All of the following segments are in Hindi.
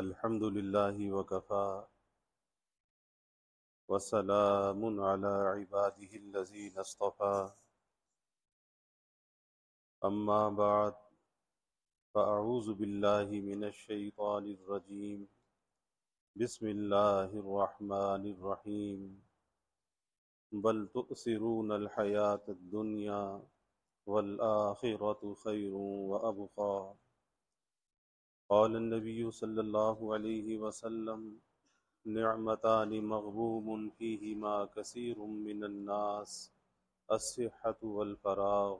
الحمد لله وكفى وسلام على عباده الذين اصطفى اما بعد فاعوذ بالله من الشيطان الرجيم بسم الله الرحمن الرحيم بل تؤثرون الحياه الدنيا والاخره خير وابقى قال النبي صلى الله عليه وسلم نعمتان مغبوم فيهما كثير من الناس الصحة والفراغ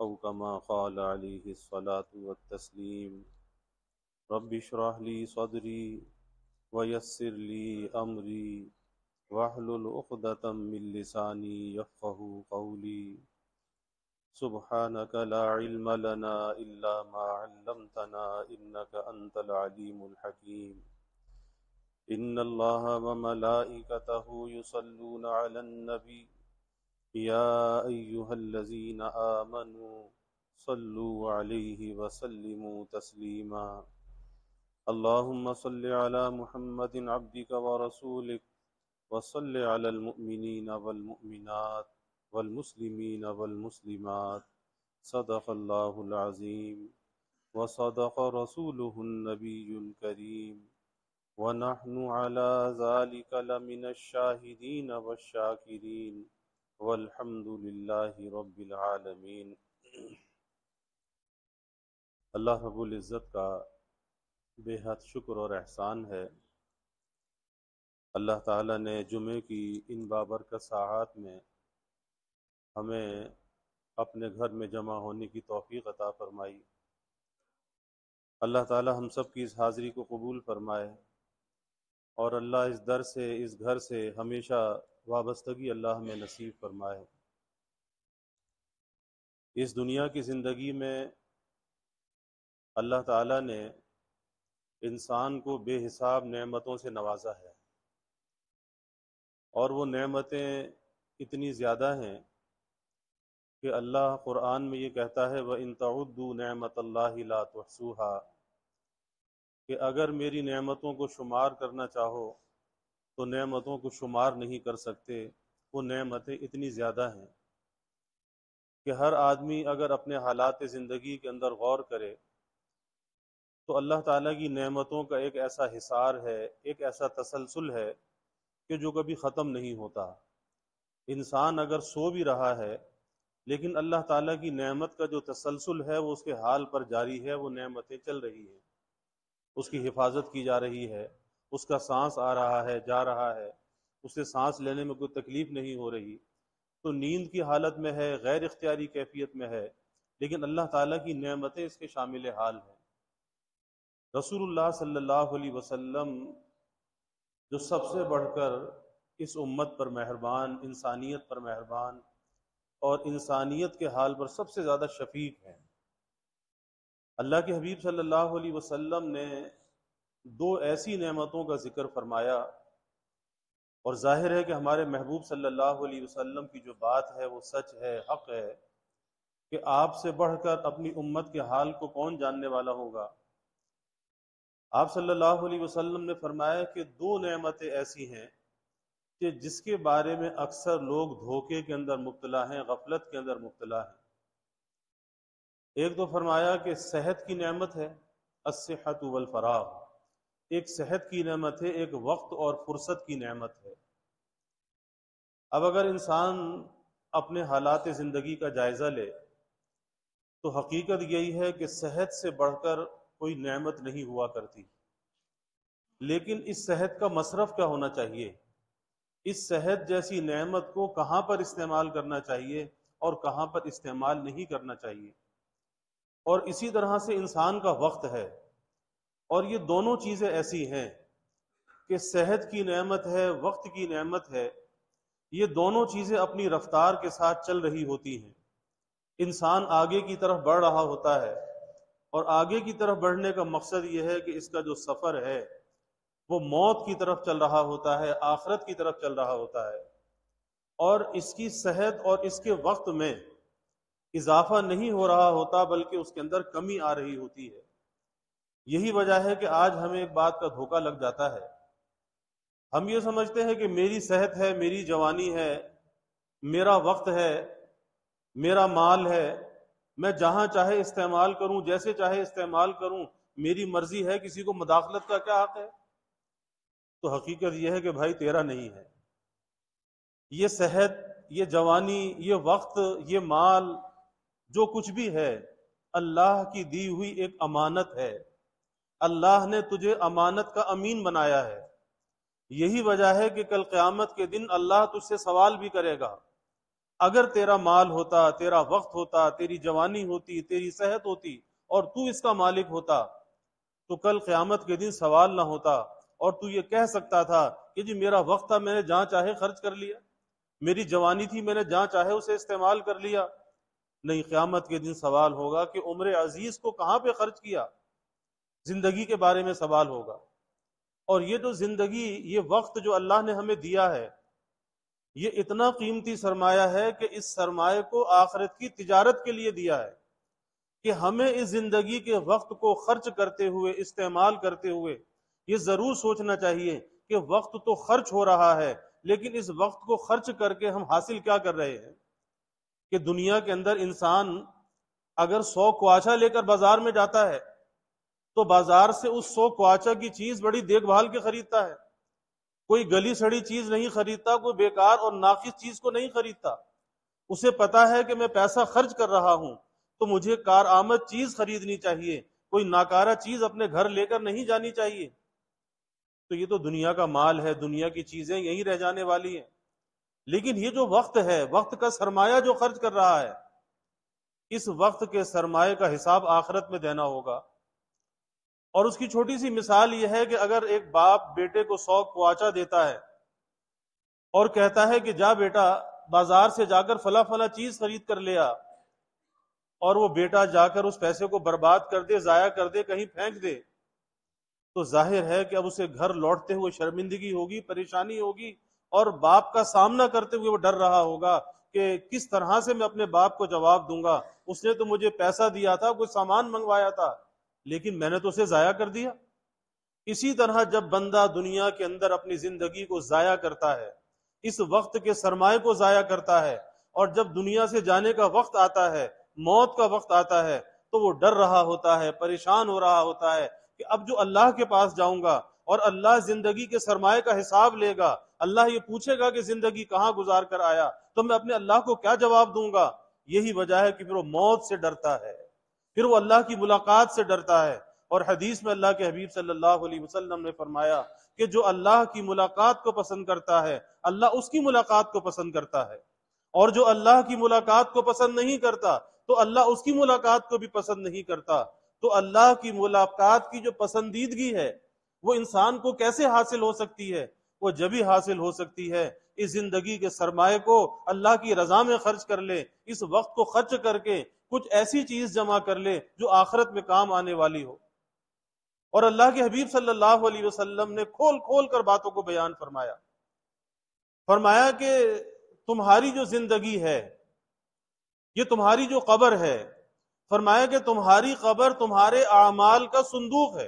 او كما قال عليه الصلاة والتسليم رب اشرح لي صدري ويسر لي امري واحلل عقدة من لساني يفقهوا قولي سبحانك لا علم لنا إلا ما علمتنا إنك أنت العليم الحكيم إن الله وملائكته يصلون على النبي يا أيها الذين آمنوا صلوا عليه وسلموا تسليما اللهم صل على محمد عبدك ورسولك وصل على المؤمنين والمؤمنات النبي الكريم ونحن व ذلك لمن الشاهدين والشاكرين والحمد لله رب العالمين अल्लाह रबुल्ज़त का बेहद शुक्र और एहसान है अल्लाह ताला ने जुमे की इन बाबरकत साहत में हमें अपने घर में जमा होने की तोफ़ी अता फरमाई अल्लाह ताला हम सब की इस हाज़िरी को कबूल फरमाए और अल्लाह इस दर से इस घर से हमेशा वाबस्तगी अल्लाह में नसीब फरमाए इस दुनिया की ज़िंदगी में अल्लाह ताला ने इंसान को बेहिसाब नेमतों से नवाजा है और वो नेमतें इतनी ज़्यादा हैं कि अल्लाह क़ुरान में ये कहता है व इन तउद्दू नमत लातसूहा कि अगर मेरी नेमतों को शुमार करना चाहो तो नेमतों को शुमार नहीं कर सकते वो नेमतें इतनी ज़्यादा हैं कि हर आदमी अगर अपने हालात ज़िंदगी के अंदर गौर करे तो अल्लाह ताला की नेमतों का एक ऐसा हिसार है एक ऐसा तसलसल है कि जो कभी ख़त्म नहीं होता इंसान अगर सो भी रहा है लेकिन अल्लाह ताला की नेमत का जो तसलसल है वो उसके हाल पर जारी है वो नेमतें चल रही हैं उसकी हिफाजत की जा रही है उसका सांस आ रहा है जा रहा है उसे सांस लेने में कोई तकलीफ नहीं हो रही तो नींद की हालत में है गैर इख्तियारी कैफियत में है लेकिन अल्लाह ताला की नेमतें इसके शामिल हाल हैं रसूलुल्लाह सल्लल्लाहु अलैहि वसल्लम जो सबसे बढ़कर इस उम्मत पर मेहरबान इंसानियत पर मेहरबान और इंसानियत के हाल पर सबसे ज़्यादा शफीक हैं अल्लाह के हबीब सल्लल्लाहु अलैहि वसल्लम ने दो ऐसी नेमतों का जिक्र फरमाया और जाहिर है कि हमारे महबूब सल्लल्लाहु अलैहि वसल्लम की जो बात है वो सच है हक है कि आपसे बढ़कर अपनी उम्मत के हाल को कौन जानने वाला होगा आप सल्लल्लाहु अलैहि वसल्लम ने फरमाया कि दो नेमतें ऐसी हैं कि जिसके बारे में अक्सर लोग धोखे के अंदर मुबतला हैं गफलत के अंदर मुबतला हैं एक तो फरमाया कि सेहत की नमत है असहत वलफराग एक सेहत की नमत है एक वक्त और फुर्सत की नमत है अब अगर इंसान अपने हालात ज़िंदगी का जायज़ा ले तो हकीकत यही है कि सेहत से बढ़कर कोई नमत नहीं हुआ करती लेकिन इस सेहत का मशरफ क्या होना चाहिए इस सेहत जैसी नेमत को कहाँ पर इस्तेमाल करना चाहिए और कहाँ पर इस्तेमाल नहीं करना चाहिए और इसी तरह से इंसान का वक्त है और ये दोनों चीज़ें ऐसी हैं कि सेहत की नेमत है वक्त की नेमत है ये दोनों चीज़ें अपनी रफ्तार के साथ चल रही होती हैं इंसान आगे की तरफ बढ़ रहा होता है और आगे की तरफ बढ़ने का मकसद यह है कि इसका जो सफ़र है वो मौत की तरफ चल रहा होता है आखरत की तरफ चल रहा होता है और इसकी सेहत और इसके वक्त में इजाफा नहीं हो रहा होता बल्कि उसके अंदर कमी आ रही होती है यही वजह है कि आज हमें एक बात का धोखा लग जाता है हम ये समझते हैं कि मेरी सेहत है मेरी जवानी है मेरा वक्त है मेरा माल है मैं जहां चाहे इस्तेमाल करूं जैसे चाहे इस्तेमाल करूं मेरी मर्जी है किसी को मदाखलत का क्या हक है तो हकीकत यह है कि भाई तेरा नहीं है ये सेहत ये जवानी ये वक्त ये माल जो कुछ भी है अल्लाह की दी हुई एक अमानत है अल्लाह ने तुझे अमानत का अमीन बनाया है यही वजह है कि कल क़यामत के दिन अल्लाह तुझसे सवाल भी करेगा अगर तेरा माल होता तेरा वक्त होता तेरी जवानी होती तेरी सेहत होती और तू इसका मालिक होता तो कल क़यामत के दिन सवाल ना होता और तू ये कह सकता था कि जी मेरा वक्त था मैंने जहां चाहे खर्च कर लिया मेरी जवानी थी मैंने जहां चाहे उसे इस्तेमाल कर लिया नहीं क्यामत के दिन सवाल होगा कि उम्र अजीज को कहाँ पे खर्च किया जिंदगी के बारे में सवाल होगा और ये जो जिंदगी ये वक्त जो अल्लाह ने हमें दिया है ये इतना कीमती सरमाया है कि इस सरमाए को आखिरत की तिजारत के लिए दिया है कि हमें इस जिंदगी के वक्त को खर्च करते हुए इस्तेमाल करते हुए ये जरूर सोचना चाहिए कि वक्त तो खर्च हो रहा है लेकिन इस वक्त को खर्च करके हम हासिल क्या कर रहे हैं कि दुनिया के अंदर इंसान अगर सौ कुआचा लेकर बाजार में जाता है तो बाजार से उस सौ कुआचा की चीज बड़ी देखभाल के खरीदता है कोई गली सड़ी चीज नहीं खरीदता कोई बेकार और नाकिस चीज को नहीं खरीदता उसे पता है कि मैं पैसा खर्च कर रहा हूं तो मुझे कार आमद चीज खरीदनी चाहिए कोई नाकारा चीज अपने घर लेकर नहीं जानी चाहिए तो ये तो दुनिया का माल है दुनिया की चीजें यही रह जाने वाली हैं लेकिन ये जो वक्त है वक्त का सरमाया जो खर्च कर रहा है इस वक्त के सरमाए का हिसाब आखिरत में देना होगा और उसकी छोटी सी मिसाल यह है कि अगर एक बाप बेटे को सौ कुआचा देता है और कहता है कि जा बेटा बाजार से जाकर फला फला चीज खरीद कर ले आ और वो बेटा जाकर उस पैसे को बर्बाद कर दे जाया कर दे कहीं फेंक दे तो जाहिर है कि अब उसे घर लौटते हुए शर्मिंदगी होगी परेशानी होगी और बाप का सामना करते हुए वो डर रहा होगा कि किस तरह से मैं अपने बाप को जवाब दूंगा उसने तो मुझे पैसा दिया था कुछ सामान मंगवाया था लेकिन मैंने तो उसे जाया कर दिया इसी तरह जब बंदा दुनिया के अंदर अपनी जिंदगी को जाया करता है इस वक्त के सरमाए को जाया करता है और जब दुनिया से जाने का वक्त आता है मौत का वक्त आता है तो वो डर रहा होता है परेशान हो रहा होता है कि अब जो अल्लाह के पास जाऊंगा और अल्लाह जिंदगी के सरमाए का हिसाब लेगा अल्लाह ये पूछेगा कि जिंदगी कहाँ गुजार कर आया तो मैं अपने अल्लाह को क्या जवाब दूंगा यही वजह है कि फिर वो मौत से डरता है फिर वो अल्लाह की मुलाकात से डरता है और हदीस में अल्लाह के हबीब सल्लल्लाहु अलैहि वसल्लम ने फरमाया कि जो अल्लाह की मुलाकात को पसंद करता है अल्लाह उसकी मुलाकात को पसंद करता है और जो अल्लाह की मुलाकात को पसंद नहीं करता तो अल्लाह उसकी मुलाकात को भी पसंद नहीं करता तो अल्लाह की मुलाकात की जो पसंदीदगी है वो इंसान को कैसे हासिल हो सकती है वो जब ही हासिल हो सकती है इस जिंदगी के सरमाए को अल्लाह की रजा में खर्च कर ले इस वक्त को खर्च करके कुछ ऐसी चीज जमा कर ले जो आखरत में काम आने वाली हो और अल्लाह के हबीब सल्लल्लाहु अलैहि वसल्लम ने खोल खोल कर बातों को बयान फरमाया फरमाया कि तुम्हारी जो जिंदगी है ये तुम्हारी जो कबर है फरमाया कि तुम्हारी खबर तुम्हारे अमाल का संदूक है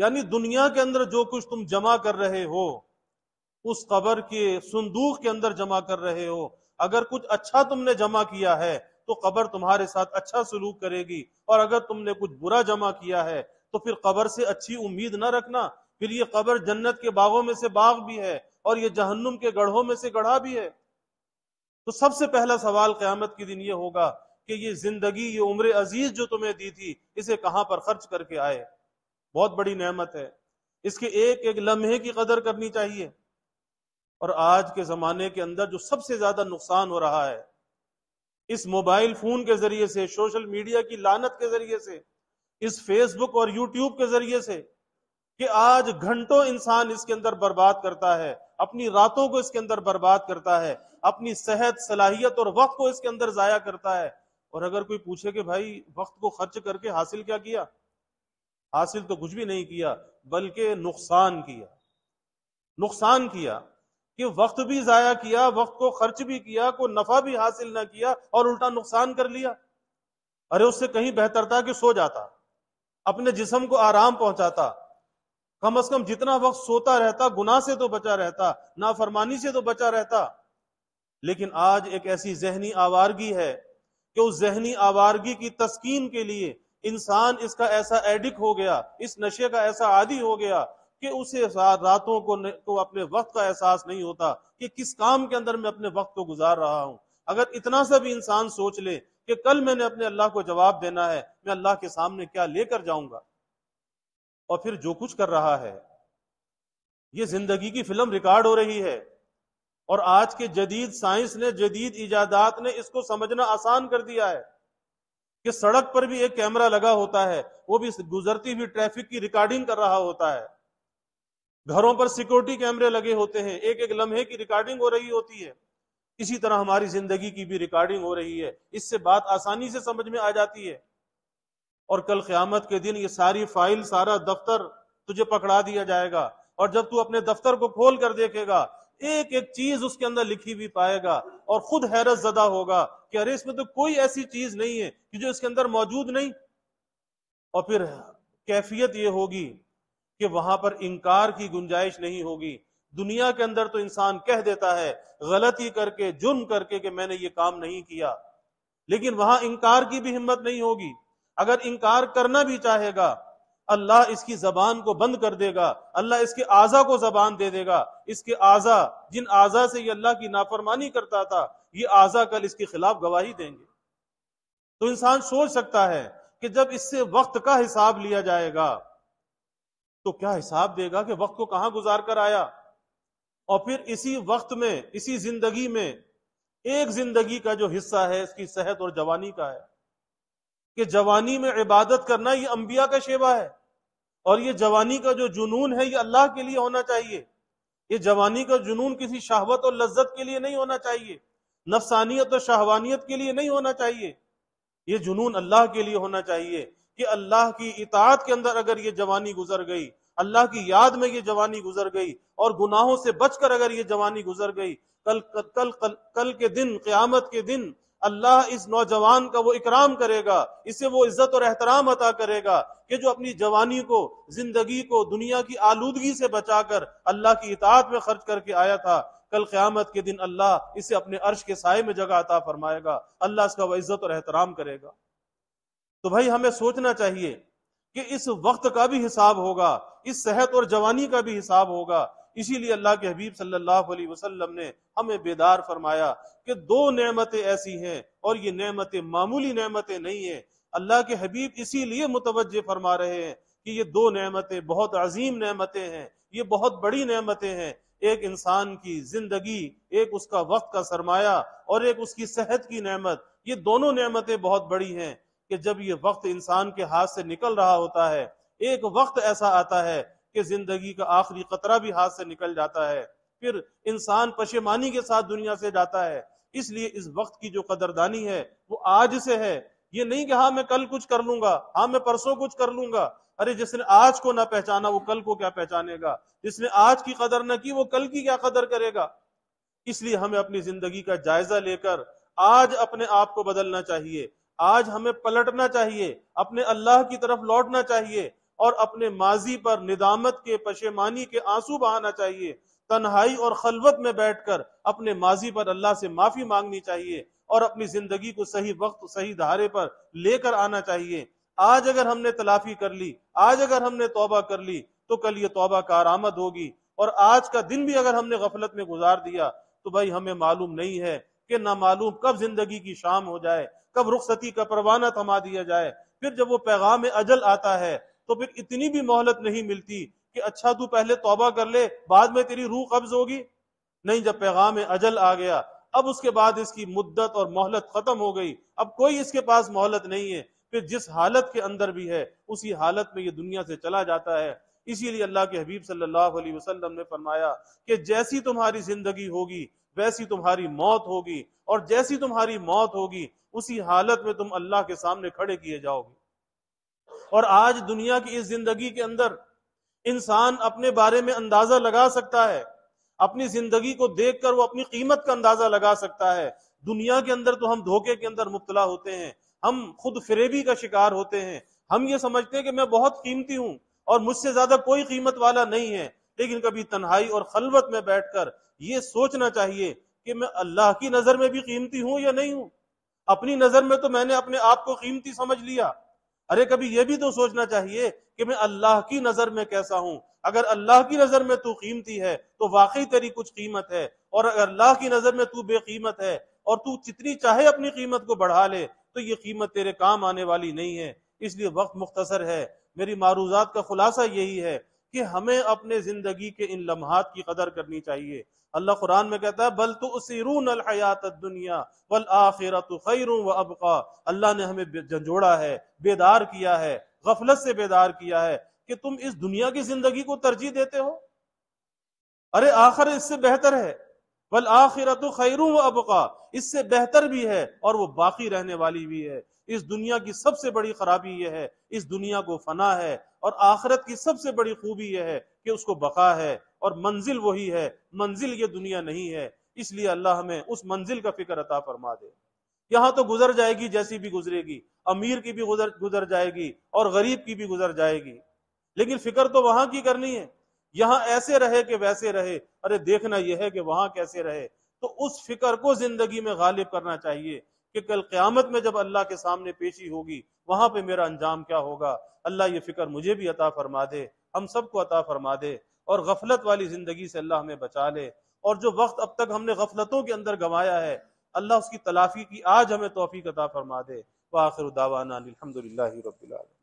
यानी दुनिया के अंदर जो कुछ तुम जमा कर रहे हो उस खबर के संदूक के अंदर जमा कर रहे हो अगर कुछ अच्छा तुमने जमा किया है तो खबर तुम्हारे साथ अच्छा सलूक करेगी और अगर तुमने कुछ बुरा जमा किया है तो फिर खबर से अच्छी उम्मीद ना रखना फिर ये खबर जन्नत के बागों में से बाग भी है और ये जहन्नुम के गढ़ों में से गढ़ा भी है तो सबसे पहला सवाल क्यामत के दिन ये होगा कि ये जिंदगी ये उम्र अजीज जो तुम्हें दी थी इसे कहां पर खर्च करके आए बहुत बड़ी नेमत है इसके एक एक लम्हे की कदर करनी चाहिए और आज के जमाने के अंदर जो सबसे ज्यादा नुकसान हो रहा है इस मोबाइल फोन के जरिए से सोशल मीडिया की लानत के जरिए से इस फेसबुक और यूट्यूब के जरिए से कि आज घंटों इंसान इसके अंदर बर्बाद करता है अपनी रातों को इसके अंदर बर्बाद करता है अपनी सेहत सलाहियत और वक्त को इसके अंदर जाया करता है और अगर कोई पूछे कि भाई वक्त को खर्च करके हासिल क्या किया हासिल तो कुछ भी नहीं किया बल्कि नुकसान किया नुकसान किया कि वक्त भी जाया किया वक्त को खर्च भी किया को नफा भी हासिल ना किया और उल्टा नुकसान कर लिया अरे उससे कहीं बेहतर था कि सो जाता अपने जिसम को आराम पहुंचाता कम अज कम जितना वक्त सोता रहता गुनाह से तो बचा रहता नाफरमानी से तो बचा रहता लेकिन आज एक ऐसी जहनी आवारगी है कि उस जहनी आवारगी की तस्कीन के लिए इंसान इसका ऐसा एडिक हो गया इस नशे का ऐसा आदि हो गया कि उसे रातों को को अपने वक्त का एहसास नहीं होता कि किस काम के अंदर मैं अपने वक्त को गुजार रहा हूं अगर इतना सा भी इंसान सोच ले कि कल मैंने अपने अल्लाह को जवाब देना है मैं अल्लाह के सामने क्या लेकर जाऊंगा और फिर जो कुछ कर रहा है ये जिंदगी की फिल्म रिकॉर्ड हो रही है और आज के जदीद साइंस ने जदीद ईजादात ने इसको समझना आसान कर दिया है कि सड़क पर भी एक कैमरा लगा होता है वो भी गुजरती हुई ट्रैफिक की रिकॉर्डिंग कर रहा होता है घरों पर सिक्योरिटी कैमरे लगे होते हैं एक एक लम्हे की रिकॉर्डिंग हो रही होती है इसी तरह हमारी जिंदगी की भी रिकॉर्डिंग हो रही है इससे बात आसानी से समझ में आ जाती है और कल क़्यामत के दिन ये सारी फाइल सारा दफ्तर तुझे पकड़ा दिया जाएगा और जब तू अपने दफ्तर को खोल कर देखेगा एक एक चीज उसके अंदर लिखी हुई पाएगा और खुद हैरत जदा होगा कि अरे इसमें तो कोई ऐसी चीज नहीं है कि जो इसके अंदर मौजूद नहीं और फिर कैफियत यह होगी कि वहां पर इनकार की गुंजाइश नहीं होगी दुनिया के अंदर तो इंसान कह देता है गलती करके जुर्म करके कि मैंने ये काम नहीं किया लेकिन वहां इनकार की भी हिम्मत नहीं होगी अगर इनकार करना भी चाहेगा अल्लाह इसकी जबान को बंद कर देगा अल्लाह इसके आजा को जबान दे देगा इसके आजा जिन आजा से ये अल्लाह की नाफरमानी करता था ये आजा कल इसके खिलाफ गवाही देंगे तो इंसान सोच सकता है कि जब इससे वक्त का हिसाब लिया जाएगा तो क्या हिसाब देगा कि वक्त को कहां गुजार कर आया और फिर इसी वक्त में इसी जिंदगी में एक जिंदगी का जो हिस्सा है इसकी सेहत और जवानी का है कि जवानी में इबादत करना ये अंबिया का शेवा है और ये जवानी का जो जुनून है ये अल्लाह के लिए होना चाहिए ये जवानी का जुनून किसी शहवत और लज्जत के लिए नहीं होना चाहिए नफसानियत और शाहवानियत के लिए नहीं होना चाहिए ये जुनून अल्लाह के लिए होना चाहिए कि अल्लाह की इतात के अंदर अगर ये जवानी गुजर गई अल्लाह की याद में ये जवानी गुजर गई और गुनाहों से बचकर अगर ये जवानी गुजर गई कल कल कल, कल के दिन क्यामत के दिन अल्लाह इस नौजवान का वो इकराम करेगा इसे वो इज्जत और एहतराम अता करेगा कि जो अपनी जवानी को जिंदगी को दुनिया की आलूदगी से बचाकर अल्लाह की इतात में खर्च करके आया था कल क़्यामत के दिन अल्लाह इसे अपने अर्श के साय में जगह अता फरमाएगा अल्लाह इसका वह इज्जत और एहतराम करेगा तो भाई हमें सोचना चाहिए कि इस वक्त का भी हिसाब होगा इस सेहत और जवानी का भी हिसाब होगा इसीलिए अल्लाह के हबीब सल्लल्लाहु अलैहि वसल्लम ने हमें बेदार फरमाया कि दो नेमतें ऐसी हैं और ये नेमतें मामूली नेमतें नहीं है अल्लाह के हबीब इसीलिए मुतवजे फरमा रहे हैं कि ये दो नेमतें बहुत अजीम नेमतें हैं ये बहुत बड़ी नेमतें हैं एक इंसान की जिंदगी एक उसका वक्त का सरमाया और एक उसकी सेहत की नेमत ये दोनों नेमतें बहुत बड़ी हैं कि जब ये वक्त इंसान के हाथ से निकल रहा होता है एक वक्त ऐसा आता है कि जिंदगी का आखिरी खतरा भी हाथ से निकल जाता है फिर इंसान पशेमानी के साथ दुनिया से जाता है इसलिए इस वक्त की जो कदरदानी है वो आज से है ये नहीं कि हाँ मैं कल कुछ कर लूंगा हाँ मैं परसों कुछ कर लूंगा अरे जिसने आज को ना पहचाना वो कल को क्या पहचानेगा जिसने आज की कदर ना की वो कल की क्या कदर करेगा इसलिए हमें अपनी जिंदगी का जायजा लेकर आज अपने आप को बदलना चाहिए आज हमें पलटना चाहिए अपने अल्लाह की तरफ लौटना चाहिए और अपने माजी पर निदामत के पशेमानी के आंसू बहाना चाहिए तन्हाई और खलवत में बैठकर अपने माजी पर अल्लाह से माफी मांगनी चाहिए और अपनी जिंदगी को सही वक्त सही धारे पर लेकर आना चाहिए आज अगर हमने तलाफी कर ली आज अगर हमने तोबा कर ली तो कल ये तोबा कार आमद होगी और आज का दिन भी अगर हमने गफलत में गुजार दिया तो भाई हमें मालूम नहीं है कि ना मालूम कब जिंदगी की शाम हो जाए कब रुखसती का परवाना थमा दिया जाए फिर जब वो पैगाम अजल आता है तो फिर इतनी भी मोहलत नहीं मिलती कि अच्छा तू पहले तोबा कर ले बाद में तेरी रूह कब्ज होगी नहीं जब पैगाम अजल आ गया अब उसके बाद इसकी मुद्दत और मोहलत खत्म हो गई अब कोई इसके पास मोहलत नहीं है फिर जिस हालत के अंदर भी है उसी हालत में ये दुनिया से चला जाता है इसीलिए अल्लाह के हबीब सल्लल्लाहु अलैहि वसल्लम ने फरमाया कि जैसी तुम्हारी जिंदगी होगी वैसी तुम्हारी मौत होगी और जैसी तुम्हारी मौत होगी उसी हालत में तुम अल्लाह के सामने खड़े किए जाओगे और आज दुनिया की इस जिंदगी के अंदर इंसान अपने बारे में अंदाजा लगा सकता है अपनी जिंदगी को देखकर वो अपनी कीमत का अंदाजा लगा सकता है दुनिया के अंदर तो हम धोखे के अंदर मुबतला होते हैं हम खुद फरेबी का शिकार होते हैं हम ये समझते हैं कि मैं बहुत कीमती हूं और मुझसे ज्यादा कोई कीमत वाला नहीं है लेकिन कभी तन्हाई और खलवत में बैठकर ये सोचना चाहिए कि मैं अल्लाह की नजर में भी कीमती हूं या नहीं हूं अपनी नजर में तो मैंने अपने आप को कीमती समझ लिया अरे कभी यह भी तो सोचना चाहिए कि मैं अल्लाह की नजर में कैसा हूं अगर अल्लाह की नजर में तू कीमती है तो वाकई तेरी कुछ कीमत है और अगर अल्लाह की नजर में तू बेकीमत है और तू जितनी चाहे अपनी कीमत को बढ़ा ले तो ये कीमत तेरे काम आने वाली नहीं है इसलिए वक्त मुख्तसर है मेरी मारूजात का खुलासा यही है कि हमें अपने जिंदगी के इन लम्हात की कदर करनी चाहिए अल्लाह कुरान में कहता है बल तो उसीरून अलहयात दुनिया वल आखिरत खैरू व अबका अल्लाह ने हमें झंझोड़ा है बेदार किया है गफलत से बेदार किया है कि तुम इस दुनिया की जिंदगी को तरजीह देते हो अरे आखिर इससे बेहतर है आखिर आखिरत खैरू व अबका इससे बेहतर भी है और वो बाकी रहने वाली भी है इस दुनिया की सबसे बड़ी खराबी यह है इस दुनिया को फना है और आखरत की सबसे बड़ी खूबी यह है कि उसको बका है और मंजिल वही है मंजिल ये दुनिया नहीं है इसलिए अल्लाह हमें उस मंजिल का फिक्र अता फरमा दे यहाँ तो गुजर जाएगी जैसी भी गुजरेगी अमीर की भी गुजर गुजर जाएगी और गरीब की भी गुजर जाएगी लेकिन फिक्र तो वहां की करनी है यहाँ ऐसे रहे कि वैसे रहे अरे देखना यह है कि वहां कैसे रहे तो उस फिक्र को जिंदगी में गालिब करना चाहिए कि कल क़्यामत में जब अल्लाह के सामने पेशी होगी वहां पे मेरा अंजाम क्या होगा अल्लाह ये फिक्र मुझे भी अता फरमा दे हम सबको अता फरमा दे और गफलत वाली जिंदगी से अल्लाह हमें बचा ले और जो वक्त अब तक हमने गफलतों के अंदर गंवाया है अल्लाह उसकी तलाफी की आज हमें तोफ़ी अता फरमा दे वाखिर दावाना अलहमदिल्ला रबीआलम